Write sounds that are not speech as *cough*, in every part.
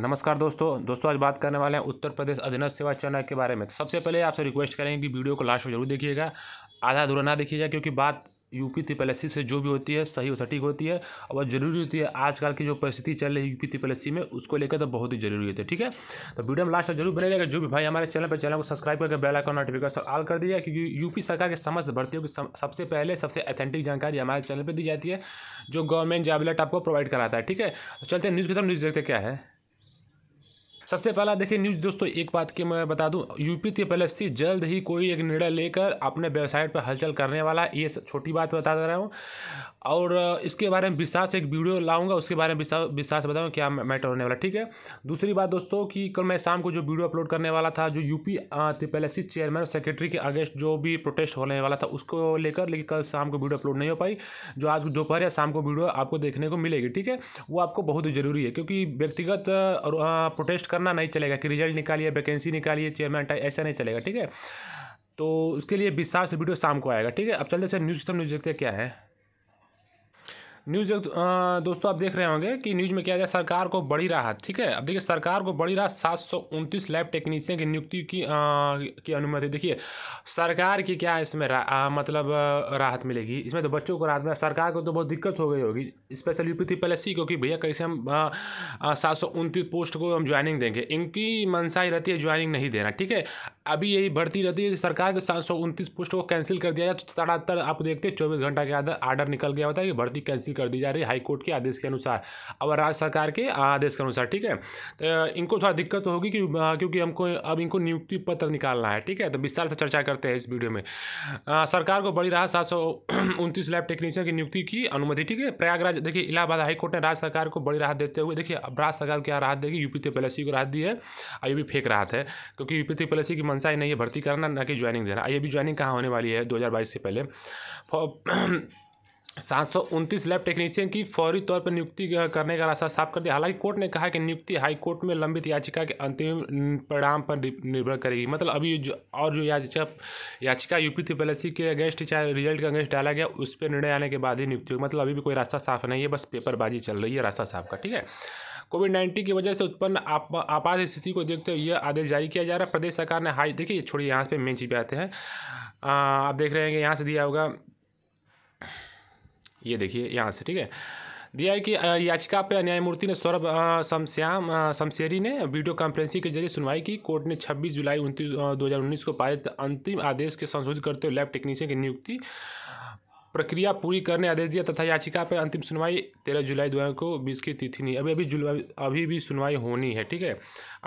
नमस्कार दोस्तों दोस्तों आज बात करने वाले हैं उत्तर प्रदेश अधीनस्थ सेवा चयन के बारे में तो सबसे पहले आपसे रिक्वेस्ट करेंगे कि वीडियो को लास्ट में जरूर देखिएगा आधा अधूरा ना देखिएगा क्योंकि बात यूपी त्रिपलसी से जो भी होती है सही और सटीक होती है और ज़रूरी होती है आजकल की जो परिस्थिति चल रही है यूपी त्रिपलसी में उसको लेकर तो बहुत ही जरूरी होती है ठीक है तो वीडियो में लास्ट तक जरूर बने रहेगा जो भी भाई हमारे चैनल पर चैनल को सब्सक्राइब करके बेल आइकन नोटिफिकेशन ऑल कर दिया क्योंकि यूपी सरकार के समस्त भर्तियों की सबसे पहले सबसे अथेंटिक जानकारी हमारे चैनल पर दी जाती है जो गवर्नमेंट जॉबलेट आपको प्रोवाइड कराता है ठीक है तो चलते न्यूज़ की तरफ न्यूज़ देखते क्या है सबसे पहला देखिए न्यूज दोस्तों एक बात की मैं बता दूं यूपी पीपीएलसी जल्द ही कोई एक निर्णय लेकर अपने वेबसाइट पर हलचल करने वाला है ये छोटी बात बता रहा हूँ और इसके बारे में विश्वास एक वीडियो लाऊंगा उसके बारे में विश्वास विश्वास बताऊँगा क्या मैटर होने वाला ठीक है दूसरी बात दोस्तों कि कल मैं शाम को जो वीडियो अपलोड करने वाला था जो यूपी त्रिपलसी चेयरमैन और सेक्रेटरी के अगेंस्ट जो भी प्रोटेस्ट होने वाला था उसको लेकर लेकिन कल शाम को वीडियो अपलोड नहीं हो पाई जो आज दोपहर या शाम को वीडियो आपको देखने को मिलेगी ठीक है वो आपको बहुत ज़रूरी है क्योंकि व्यक्तिगत प्रोटेस्ट करना नहीं चलेगा कि रिजल्ट निकालिए वैकेंसी निकालिए चेयरमैन ऐसा नहीं चलेगा ठीक है तो उसके लिए विश्वास वीडियो शाम को आएगा ठीक है अब चलते सर न्यूज़ सिस्टम न्यूज़ देखते क्या है न्यूज़ दोस्तों आप देख रहे होंगे कि न्यूज़ में क्या जाए सरकार को बड़ी राहत ठीक है अब देखिए सरकार को बड़ी राहत सात सौ उनतीस लैब टेक्नीशियन की नियुक्ति की आ, की अनुमति देखिए सरकार की क्या इसमें रा, आ, मतलब राहत मिलेगी इसमें तो बच्चों को राहत मिलेगी सरकार को तो बहुत दिक्कत हो गई होगी स्पेशल यूपी पी क्योंकि भैया कैसे हम सात सौ उनतीस पोस्ट को हम ज्वाइनिंग देंगे इनकी मनसाही रहती है ज्वाइनिंग नहीं देना ठीक है अभी यही भर्ती रहती है सरकार के सात सौ उनतीस पोस्ट को कैंसिल कर दिया जाए तो तड़ातर आप देखते हैं चौबीस घंटा के अंदर आर्डर निकल गया होता है कि भर्ती कैंसिल कर दी जा रही है हाईकोर्ट के आदेश के अनुसार और राज्य सरकार के आदेश के अनुसार ठीक है तो इनको थोड़ा दिक्कत तो होगी कि क्योंकि हमको अब इनको नियुक्ति पत्र निकालना है ठीक है तो विस्तार से चर्चा करते हैं इस वीडियो में आ, सरकार को बड़ी राहत सात सौ *clears throat* उनतीस लैब टेक्नीशियन की नियुक्ति की अनुमति ठीक है प्रयागराज देखिए इलाहाबाद हाईकोर्ट ने राज्य सरकार को बड़ी राहत देते हुए देखिए अब राज्य सरकार क्या राहत देगी यूपी त्रिपलसी को राहत दी है और ये भी फेंक राहत है क्योंकि यूपी त्रिपलसी की मनसा ही नहीं है भर्ती करना ना कि ज्वाइनिंग देना आइए भी ज्वाइनिंग कहाँ होने वाली है दो से पहले *clears throat* सात सौ उनतीस लैब टेक्नीशियन की फौरी तौर पर नियुक्ति करने का रास्ता साफ कर दिया हालांकि कोर्ट ने कहा कि नियुक्ति हाई कोर्ट में लंबित याचिका के अंतिम परिणाम पर निर्भर करेगी मतलब अभी जो और जो याचिका याचिका यूपी त्रिपलसी के अगेंस्ट चाहे रिजल्ट के अगेंस्ट डाला गया उस पर निर्णय आने के बाद ही नियुक्ति मतलब अभी भी कोई रास्ता साफ नहीं है बस पेपरबाजी चल रही है रास्ता साफ का ठीक है कोविड नाइन्टीन की वजह से उत्पन्न आपात स्थिति को देखते हुए यह आदेश जारी किया जा रहा है प्रदेश सरकार ने हाई देखिए छोड़िए यहाँ पे मेन चीज़ पे आते हैं आप देख रहे हैं कि यहाँ से दिया होगा ये देखिए यहाँ से ठीक है दिया है कि याचिका पर न्यायमूर्ति ने सौरभ शमश्याम शमशेरी ने वीडियो कॉन्फ्रेंसिंग के जरिए सुनवाई की कोर्ट ने 26 जुलाई उनतीस दो को पारित अंतिम आदेश के संशोधित करते हुए लैब टेक्नीशियन की नियुक्ति प्रक्रिया पूरी करने आदेश दिया तथा याचिका पर अंतिम सुनवाई तेरह जुलाई दो को बीस की तिथि नहीं अभी अभी जुलाई अभी भी सुनवाई होनी है ठीक है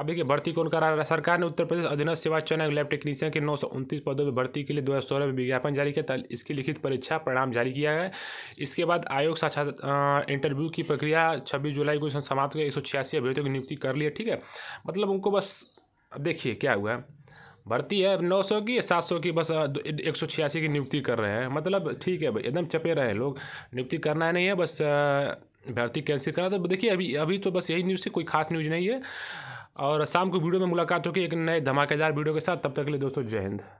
अब देखिए भर्ती कौन करा रहा है सरकार ने उत्तर प्रदेश अधीनस्थ सेवा चयन लैब टेक्नीशियन के नौ सौ उनतीस पदों में भर्ती के लिए दो हज़ार सोलह में विज्ञापन जारी किया इसकी लिखित परीक्षा परिणाम जारी किया गया इसके बाद आयोग साक्षात इंटरव्यू की प्रक्रिया छब्बीस जुलाई को समाप्त कर एक सौ छियासी अभ्यर्थियों की नियुक्ति कर ली ठीक है मतलब उनको बस अब देखिए क्या हुआ भर्ती है नौ सौ की सात सौ की बस एक सौ छियासी की नियुक्ति कर रहे हैं मतलब ठीक है भाई एकदम चपे रहे हैं लोग नियुक्ति करना है नहीं है बस भर्ती कैंसिल करा तो देखिए अभी अभी तो बस यही न्यूज़ है कोई खास न्यूज़ नहीं है और शाम को वीडियो में मुलाकात होगी एक नए धमाकेदार वीडियो के साथ तब तक के लिए दोस्तों जय हिंद